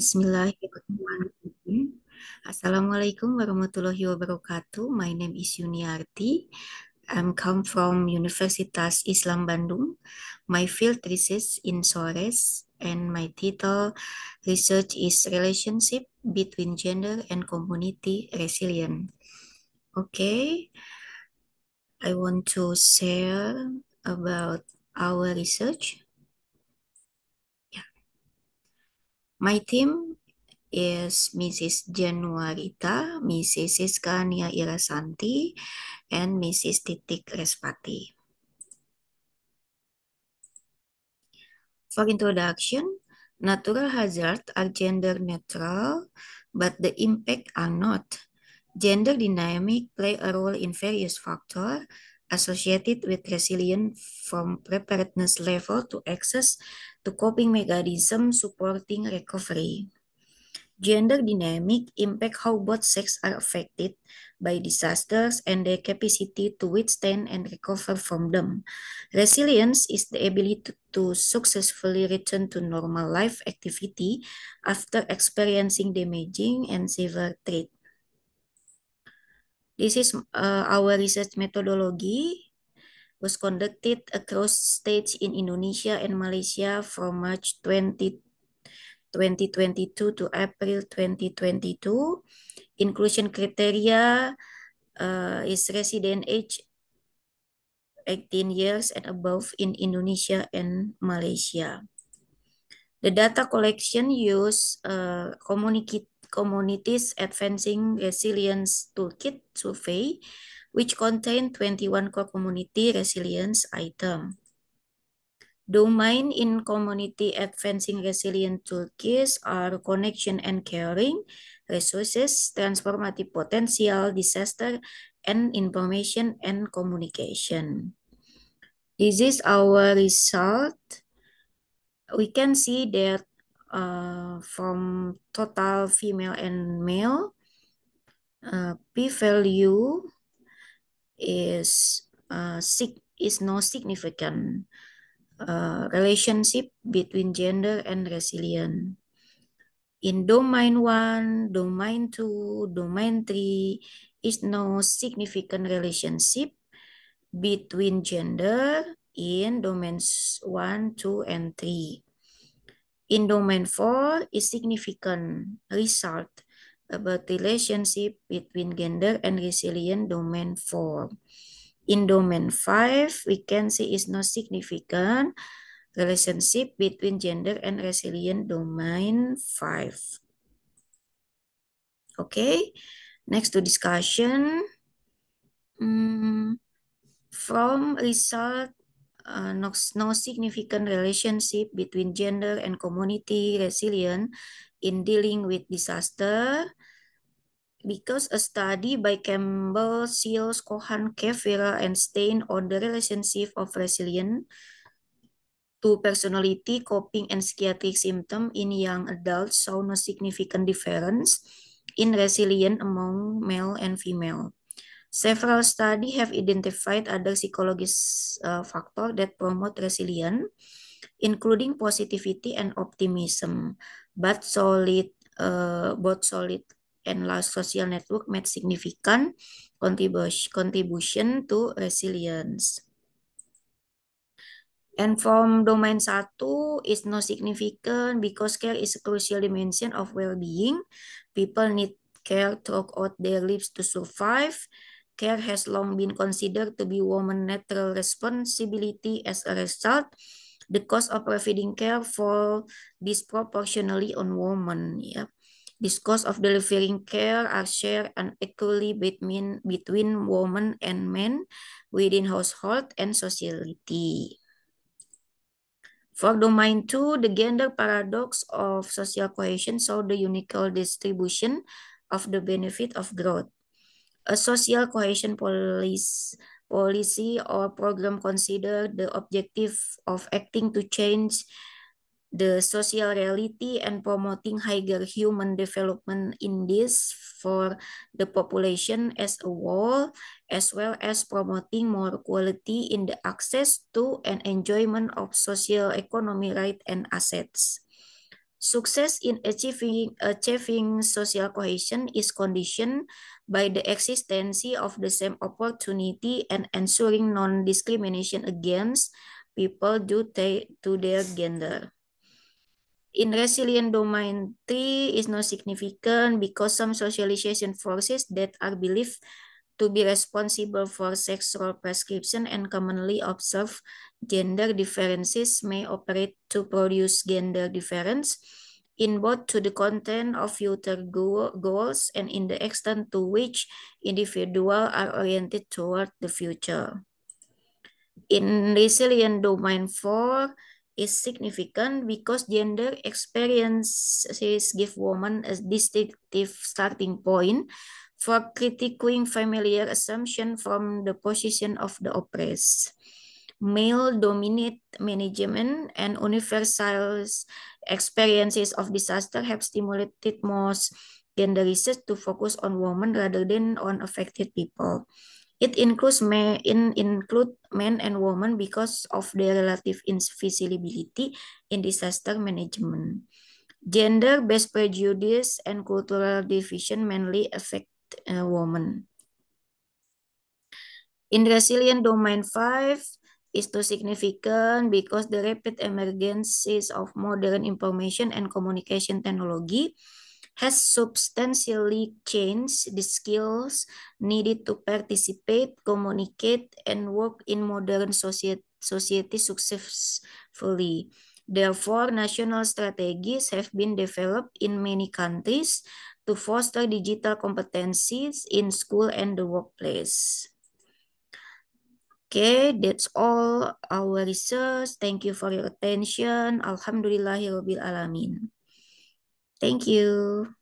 Bismillahirrahmanirrahim. Assalamualaikum warahmatullahi wabarakatuh. My name is Yuniarti. I'm come from Universitas Islam Bandung. My field research in SORES and my title research is relationship between gender and community resilience. Okay, I want to share about our research. My team is Mrs. Januarita, Mrs. Siska Nia Irasanti, and Mrs. Titik Respati. For introduction, natural hazards are gender neutral, but the impact are not. Gender dynamic play a role in various factors associated with resilience from preparedness level to access to coping mechanism supporting recovery. Gender dynamic impact how both sexes are affected by disasters and their capacity to withstand and recover from them. Resilience is the ability to successfully return to normal life activity after experiencing damaging and severe threat. This is uh, our research methodology was conducted across states in Indonesia and Malaysia from March 20, 2022 to April 2022. Inclusion criteria uh, is resident age 18 years and above in Indonesia and Malaysia. The data collection use uh, communicate communities advancing resilience toolkit survey which contain 21 core community resilience item. Domain in Community Advancing Resilient Toolkits are connection and caring, resources, transformative potential, disaster, and information and communication. This is our result. We can see that uh, from total female and male, uh, p-value is uh, sig is no significant uh, relationship between gender and resilience. In domain one, domain two, domain three is no significant relationship between gender in domains one, two, and three. In domain four is significant result about relationship between gender and resilient domain 4. In domain 5, we can see is no significant relationship between gender and resilient domain 5. Okay, next to discussion. Mm, from result, uh, no, no significant relationship between gender and community resilient in dealing with disaster, because a study by Campbell, Seals, Cohen, Kevira, and Stein on the relationship of resilience to personality, coping, and psychiatric symptoms in young adults saw no significant difference in resilience among male and female. Several studies have identified other psychologic uh, factors that promote resilience, including positivity and optimism, but solid, uh, both solid and large social network made significant contribution to resilience. And from domain satu is no significant because care is a crucial dimension of well-being. People need care to out their lives to survive. Care has long been considered to be woman natural responsibility as a result. The cost of providing care fall disproportionately on women. Yeah. These costs of delivering care are shared unequally between, between women and men within household and society. For domain two, the gender paradox of social cohesion saw the unequal distribution of the benefit of growth. A social cohesion policy, policy or program considered the objective of acting to change the social reality and promoting higher human development this for the population as a whole, as well as promoting more quality in the access to and enjoyment of social economy rights and assets. Success in achieving, achieving social cohesion is conditioned by the existence of the same opportunity and ensuring non-discrimination against people due to their gender. in resilient domain 3 is not significant because some socialization forces that are believed to be responsible for sexual prescription and commonly observed gender differences may operate to produce gender difference in both to the content of future goals and in the extent to which individuals are oriented toward the future. In resilient domain 4, is significant because gender experiences give women a distinctive starting point for critiquing familiar assumption from the position of the oppressed. male dominated management and universal experiences of disaster have stimulated most gender research to focus on women rather than on affected people. It includes men in include men and women because of their relative invisibility in disaster management. Gender-based prejudice and cultural division mainly affect uh, women. In resilient domain five is too significant because the rapid emergences of modern information and communication technology has substantially changed the skills needed to participate, communicate, and work in modern society, successfully. Therefore, national strategies have been developed in many countries to foster digital competencies in school and the workplace. Okay, that's all our research. Thank you for your attention. alamin. Thank you.